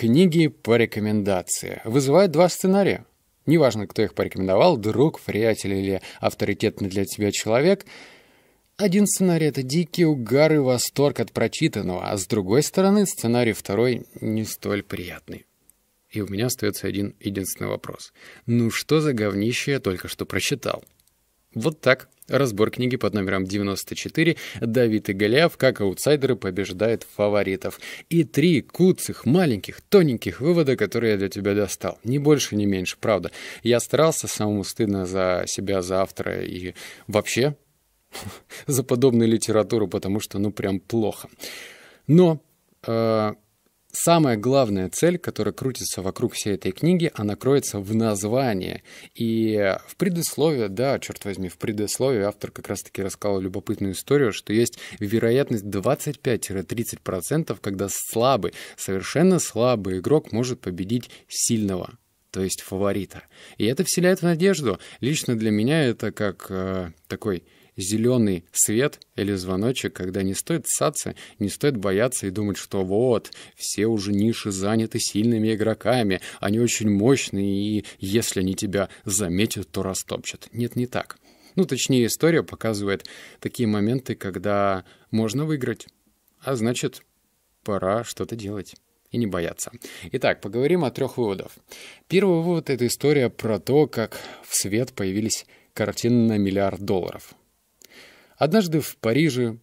Книги по рекомендации. вызывают два сценария. Неважно, кто их порекомендовал, друг, приятель или авторитетный для тебя человек. Один сценарий — это дикий угар и восторг от прочитанного, а с другой стороны сценарий второй не столь приятный. И у меня остается один единственный вопрос. Ну что за говнище я только что прочитал? Вот так. Разбор книги под номером 94 «Давид и Голиаф. Как аутсайдеры побеждают фаворитов». И три куцых, маленьких, тоненьких вывода, которые я для тебя достал. Ни больше, ни меньше, правда. Я старался, самому стыдно за себя, за автора и вообще за подобную литературу, потому что ну прям плохо. Но э, самая главная цель, которая крутится вокруг всей этой книги, она кроется в названии. И в предисловии, да, черт возьми, в предисловии автор как раз-таки рассказал любопытную историю, что есть вероятность 25-30%, когда слабый, совершенно слабый игрок может победить сильного то есть фаворита. И это вселяет в надежду. Лично для меня это как э, такой зеленый свет или звоночек, когда не стоит ссаться, не стоит бояться и думать, что вот, все уже ниши заняты сильными игроками, они очень мощные, и если они тебя заметят, то растопчат. Нет, не так. Ну, точнее, история показывает такие моменты, когда можно выиграть, а значит, пора что-то делать и не бояться. Итак, поговорим о трех выводах. Первый вывод — это история про то, как в свет появились картины на миллиард долларов. Однажды в Париже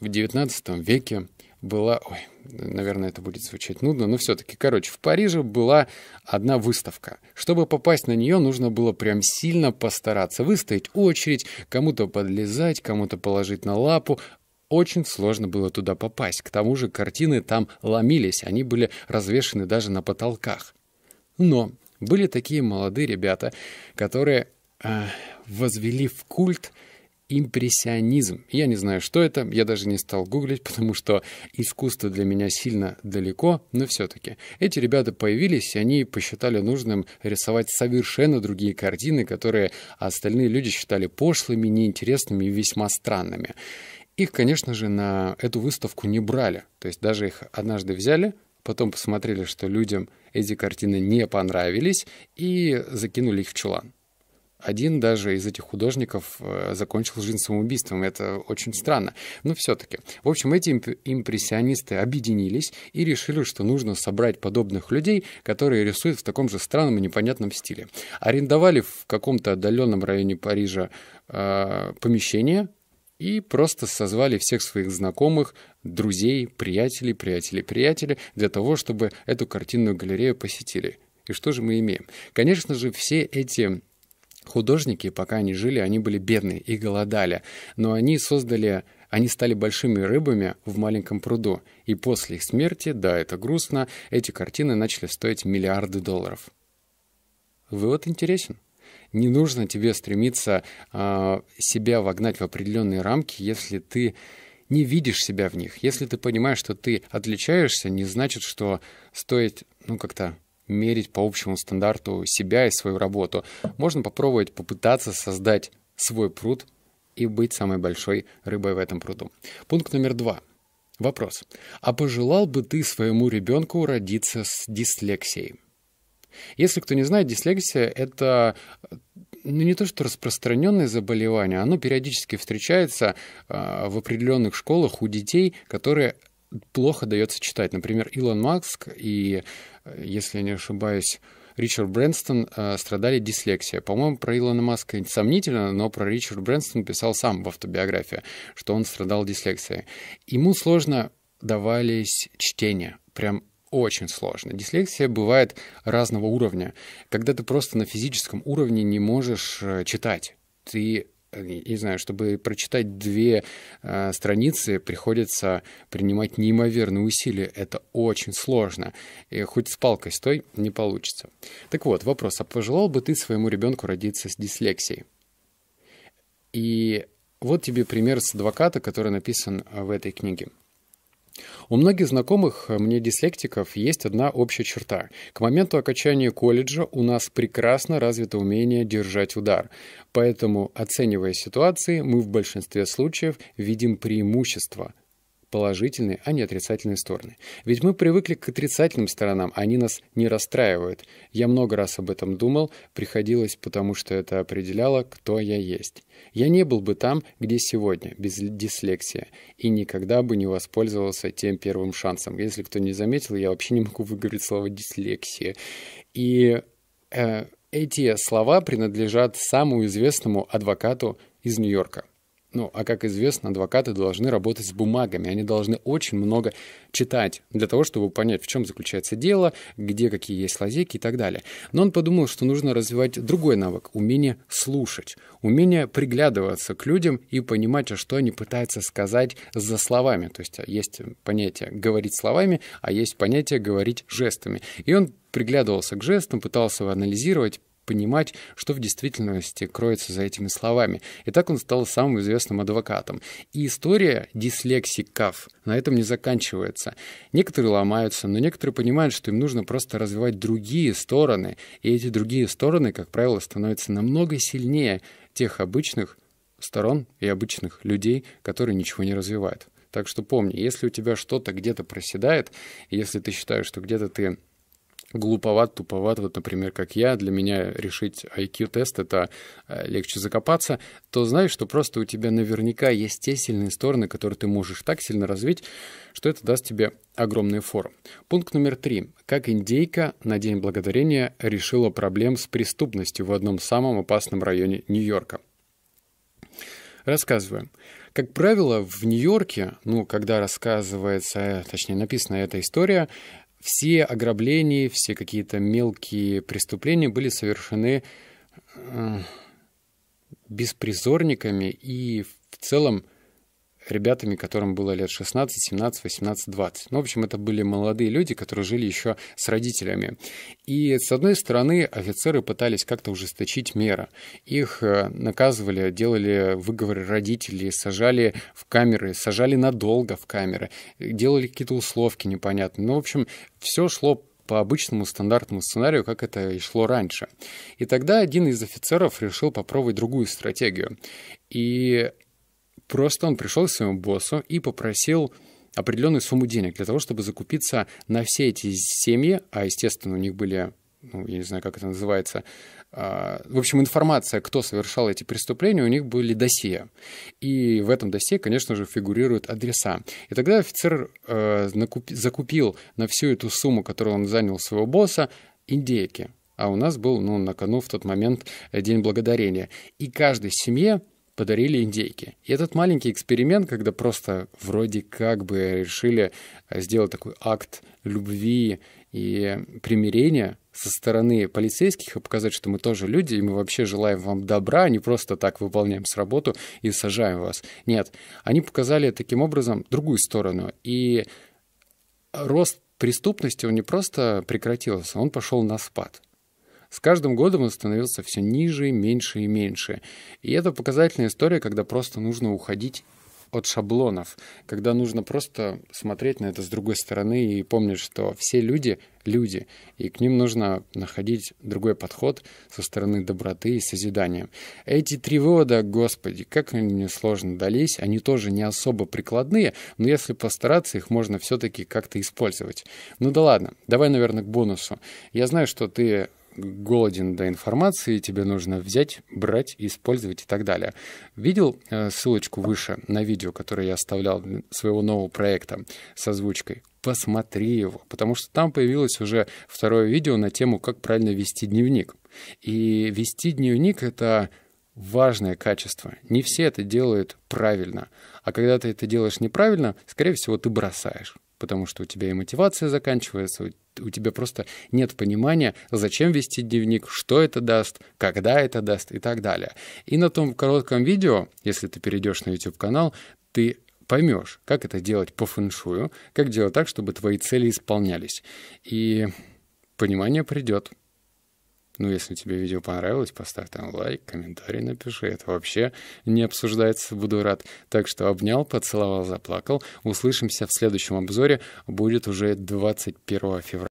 в XIX веке была... Ой, наверное, это будет звучать нудно, но все-таки, короче, в Париже была одна выставка. Чтобы попасть на нее, нужно было прям сильно постараться. выставить очередь, кому-то подлезать, кому-то положить на лапу. Очень сложно было туда попасть. К тому же картины там ломились, они были развешены даже на потолках. Но были такие молодые ребята, которые э, возвели в культ импрессионизм. Я не знаю, что это, я даже не стал гуглить, потому что искусство для меня сильно далеко, но все-таки. Эти ребята появились, и они посчитали нужным рисовать совершенно другие картины, которые остальные люди считали пошлыми, неинтересными и весьма странными. Их, конечно же, на эту выставку не брали. То есть даже их однажды взяли, потом посмотрели, что людям эти картины не понравились, и закинули их в чулан. Один даже из этих художников э, закончил жизнь самоубийством. Это очень странно. Но все-таки. В общем, эти импрессионисты объединились и решили, что нужно собрать подобных людей, которые рисуют в таком же странном и непонятном стиле. Арендовали в каком-то отдаленном районе Парижа э, помещение и просто созвали всех своих знакомых, друзей, приятелей, приятелей, приятелей для того, чтобы эту картинную галерею посетили. И что же мы имеем? Конечно же, все эти Художники, пока они жили, они были бедны и голодали, но они создали они стали большими рыбами в маленьком пруду, и после их смерти, да, это грустно, эти картины начали стоить миллиарды долларов. Вывод интересен. Не нужно тебе стремиться э, себя вогнать в определенные рамки, если ты не видишь себя в них. Если ты понимаешь, что ты отличаешься, не значит, что стоит, ну как-то мерить по общему стандарту себя и свою работу. Можно попробовать попытаться создать свой пруд и быть самой большой рыбой в этом пруду. Пункт номер два. Вопрос. А пожелал бы ты своему ребенку родиться с дислексией? Если кто не знает, дислексия — это ну, не то что распространенное заболевание, оно периодически встречается э, в определенных школах у детей, которые плохо дается читать. Например, Илон Маск и, если я не ошибаюсь, Ричард Брэнстон э, страдали дислексией. По-моему, про Илона Маска сомнительно, но про Ричард Брэнстон писал сам в автобиографии, что он страдал дислексией. Ему сложно давались чтения, прям очень сложно. Дислексия бывает разного уровня, когда ты просто на физическом уровне не можешь э, читать. Ты не э, знаю, чтобы прочитать две э, страницы, приходится принимать неимоверные усилия. Это очень сложно. И хоть с палкой стой, не получится. Так вот, вопрос. А пожелал бы ты своему ребенку родиться с дислексией? И вот тебе пример с адвоката, который написан э, в этой книге. У многих знакомых э, мне дислектиков есть одна общая черта. К моменту окончания колледжа у нас прекрасно развито умение держать удар. Поэтому, оценивая ситуации, мы в большинстве случаев видим преимущества – положительные, а не отрицательные стороны. Ведь мы привыкли к отрицательным сторонам, а они нас не расстраивают. Я много раз об этом думал, приходилось, потому что это определяло, кто я есть. Я не был бы там, где сегодня, без дислексии, и никогда бы не воспользовался тем первым шансом. Если кто не заметил, я вообще не могу выговорить слово «дислексия». И э, эти слова принадлежат самому известному адвокату из Нью-Йорка – ну, а как известно, адвокаты должны работать с бумагами, они должны очень много читать для того, чтобы понять, в чем заключается дело, где какие есть лазейки и так далее. Но он подумал, что нужно развивать другой навык – умение слушать, умение приглядываться к людям и понимать, а что они пытаются сказать за словами. То есть а, есть понятие «говорить словами», а есть понятие «говорить жестами». И он приглядывался к жестам, пытался его анализировать, понимать, что в действительности кроется за этими словами. И так он стал самым известным адвокатом. И история дислексиков на этом не заканчивается. Некоторые ломаются, но некоторые понимают, что им нужно просто развивать другие стороны. И эти другие стороны, как правило, становятся намного сильнее тех обычных сторон и обычных людей, которые ничего не развивают. Так что помни, если у тебя что-то где-то проседает, если ты считаешь, что где-то ты глуповат, туповат, вот, например, как я, для меня решить IQ-тест — это э, легче закопаться, то знаешь, что просто у тебя наверняка есть те сильные стороны, которые ты можешь так сильно развить, что это даст тебе огромный форум. Пункт номер три. Как индейка на День Благодарения решила проблем с преступностью в одном самом опасном районе Нью-Йорка. Рассказываем. Как правило, в Нью-Йорке, ну, когда рассказывается, э, точнее, написана эта история, все ограбления, все какие-то мелкие преступления были совершены э, беспризорниками и в целом ребятами, которым было лет 16, 17, 18, 20. Ну, в общем, это были молодые люди, которые жили еще с родителями. И, с одной стороны, офицеры пытались как-то ужесточить меры. Их э, наказывали, делали выговоры родителей, сажали в камеры, сажали надолго в камеры, делали какие-то условки непонятные. Ну, в общем, все шло по обычному стандартному сценарию, как это и шло раньше. И тогда один из офицеров решил попробовать другую стратегию. И Просто он пришел к своему боссу и попросил определенную сумму денег для того, чтобы закупиться на все эти семьи, а, естественно, у них были, ну, я не знаю, как это называется, а, в общем, информация, кто совершал эти преступления, у них были досье. И в этом досье, конечно же, фигурируют адреса. И тогда офицер э, накуп, закупил на всю эту сумму, которую он занял своего босса, индейки. А у нас был, ну, на кону в тот момент э, День Благодарения. И каждой семье подарили индейки. И этот маленький эксперимент, когда просто вроде как бы решили э, сделать такой акт любви и примирения со стороны полицейских и показать, что мы тоже люди, и мы вообще желаем вам добра, а не просто так выполняем с работу и сажаем вас. Нет, они показали таким образом другую сторону. И рост преступности, он не просто прекратился, он пошел на спад. С каждым годом он становился все ниже, меньше и меньше. И это показательная история, когда просто нужно уходить от шаблонов, когда нужно просто смотреть на это с другой стороны и помнить, что все люди — люди, и к ним нужно находить другой подход со стороны доброты и созидания. Эти три вывода, господи, как они мне сложно дались, они тоже не особо прикладные, но если постараться, их можно все-таки как-то использовать. Ну да ладно, давай, наверное, к бонусу. Я знаю, что ты голоден до информации, тебе нужно взять, брать, использовать и так далее. Видел э, ссылочку выше на видео, которое я оставлял для своего нового проекта с озвучкой? Посмотри его, потому что там появилось уже второе видео на тему, как правильно вести дневник. И вести дневник — это важное качество. Не все это делают правильно. А когда ты это делаешь неправильно, скорее всего, ты бросаешь потому что у тебя и мотивация заканчивается, у тебя просто нет понимания, зачем вести дневник, что это даст, когда это даст и так далее. И на том коротком видео, если ты перейдешь на YouTube-канал, ты поймешь, как это делать по фэншую, как делать так, чтобы твои цели исполнялись. И понимание придет. Ну, если тебе видео понравилось, поставь там лайк, комментарий напиши. Это вообще не обсуждается, буду рад. Так что обнял, поцеловал, заплакал. Услышимся в следующем обзоре. Будет уже 21 февраля.